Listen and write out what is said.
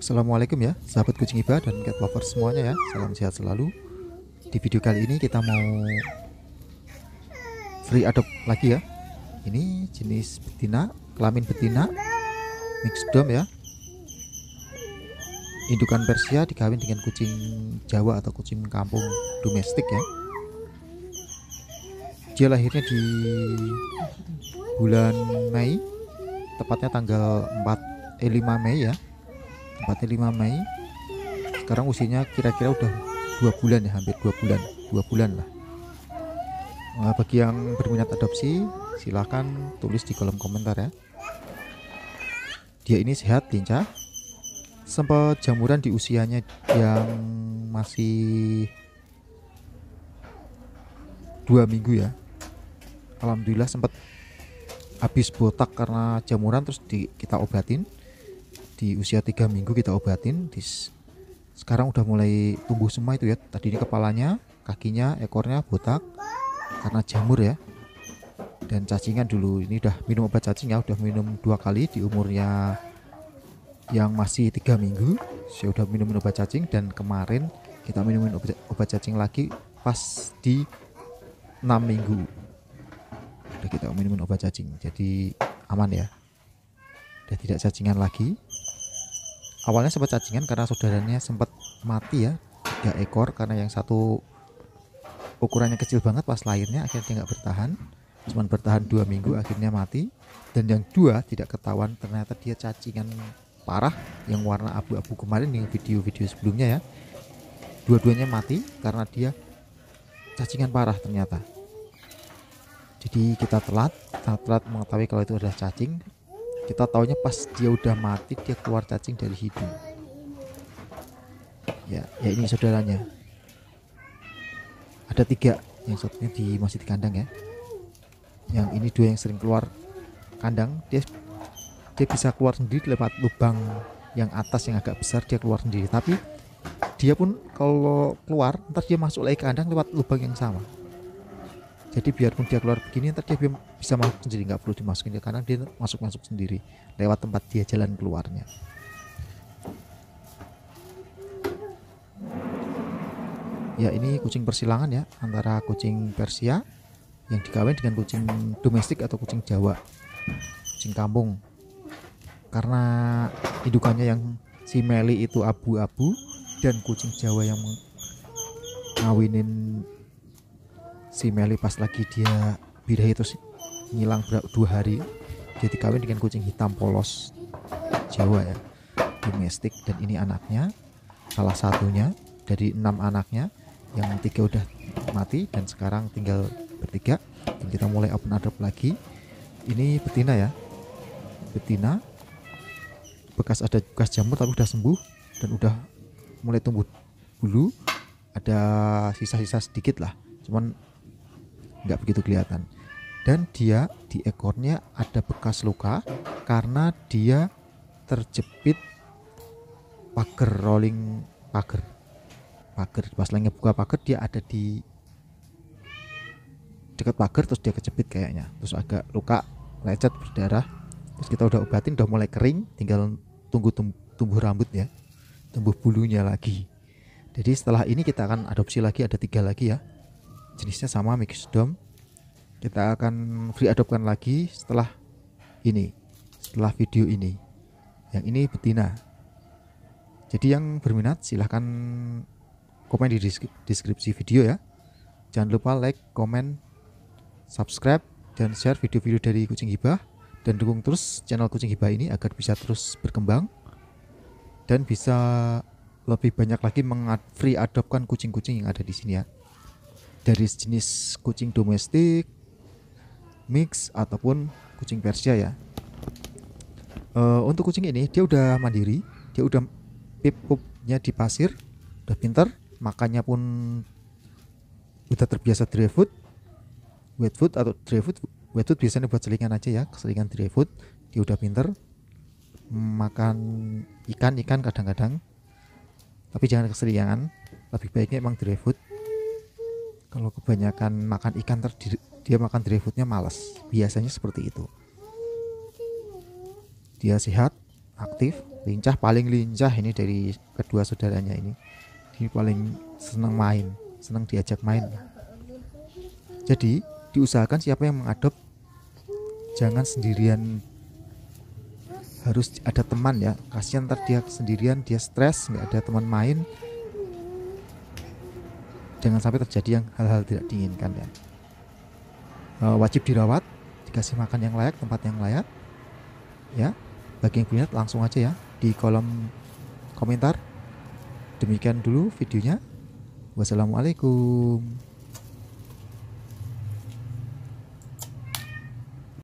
Assalamualaikum ya, sahabat kucing iba dan cat lover semuanya ya. Salam sehat selalu. Di video kali ini kita mau free adopt lagi ya. Ini jenis betina, kelamin betina, mixed dom ya. Indukan Persia dikawin dengan kucing Jawa atau kucing kampung domestik ya. Dia lahirnya di bulan Mei, tepatnya tanggal 4 eh 5 Mei ya tepatnya 5 Mei sekarang usianya kira-kira udah dua bulan ya hampir dua bulan dua bulan lah nah, bagi yang berminat adopsi silahkan tulis di kolom komentar ya dia ini sehat lincah sempat jamuran di usianya yang masih dua minggu ya Alhamdulillah sempat habis botak karena jamuran terus di, kita obatin di usia tiga minggu kita obatin di sekarang udah mulai tumbuh semua itu ya tadi ini kepalanya kakinya ekornya botak karena jamur ya dan cacingan dulu ini udah minum obat cacing ya udah minum dua kali di umurnya yang masih tiga minggu saya udah minum obat cacing dan kemarin kita minum obat, cacing lagi pas di enam minggu udah kita minum obat cacing jadi aman ya udah tidak cacingan lagi awalnya sempat cacingan karena saudaranya sempat mati ya tiga ekor karena yang satu ukurannya kecil banget pas lahirnya akhirnya nggak bertahan cuman bertahan dua minggu akhirnya mati dan yang dua tidak ketahuan ternyata dia cacingan parah yang warna abu-abu kemarin di video-video sebelumnya ya dua-duanya mati karena dia cacingan parah ternyata jadi kita telat kita telat mengetahui kalau itu adalah cacing kita taunya pas dia udah mati dia keluar cacing dari hidung ya ya ini saudaranya ada tiga yang satunya di masih di kandang ya yang ini dua yang sering keluar kandang dia dia bisa keluar sendiri lewat lubang yang atas yang agak besar dia keluar sendiri tapi dia pun kalau keluar ntar dia masuk lagi ke kandang lewat lubang yang sama jadi biarpun dia keluar begini ntar dia bisa masuk sendiri nggak perlu dimasukin karena dia masuk masuk sendiri lewat tempat dia jalan keluarnya ya ini kucing persilangan ya antara kucing Persia yang dikawin dengan kucing domestik atau kucing Jawa kucing kampung karena indukannya yang si Meli itu abu-abu dan kucing Jawa yang ngawinin si Meli pas lagi dia itu sih ngilang berapa dua hari jadi kawin dengan kucing hitam polos Jawa ya domestik dan ini anaknya salah satunya dari enam anaknya yang tiga udah mati dan sekarang tinggal bertiga dan kita mulai open adopt lagi ini betina ya betina bekas ada bekas jamur tapi udah sembuh dan udah mulai tumbuh bulu ada sisa-sisa sedikit lah cuman nggak begitu kelihatan dan dia di ekornya ada bekas luka karena dia terjepit pagar rolling pagar pagar pas lagi buka pagar dia ada di dekat pagar terus dia kejepit kayaknya terus agak luka lecet berdarah terus kita udah obatin udah mulai kering tinggal tunggu tum tumbuh rambut ya tumbuh bulunya lagi jadi setelah ini kita akan adopsi lagi ada tiga lagi ya jenisnya sama mixdom kita akan free adopkan lagi setelah ini setelah video ini yang ini betina jadi yang berminat silahkan komen di deskripsi video ya jangan lupa like komen subscribe dan share video-video dari kucing hibah dan dukung terus channel kucing hibah ini agar bisa terus berkembang dan bisa lebih banyak lagi mengad free adopkan kucing-kucing yang ada di sini ya dari jenis kucing domestik, mix ataupun kucing Persia ya. Uh, untuk kucing ini dia udah mandiri, dia udah pip pupnya di pasir, udah pinter, makannya pun udah terbiasa dry food, wet food atau dry food. Wet food biasanya buat selingan aja ya, selingan dry food. Dia udah pinter, makan ikan ikan kadang-kadang, tapi jangan keseringan. Lebih baiknya emang dry food kalau kebanyakan makan ikan terdiri, dia makan dry foodnya males biasanya seperti itu dia sehat aktif lincah paling lincah ini dari kedua saudaranya ini dia paling senang main senang diajak main jadi diusahakan siapa yang mengadop jangan sendirian harus ada teman ya kasihan ntar sendirian dia stres nggak ada teman main jangan sampai terjadi yang hal-hal tidak diinginkan ya e, wajib dirawat dikasih makan yang layak tempat yang layak ya bagi yang punya langsung aja ya di kolom komentar demikian dulu videonya wassalamualaikum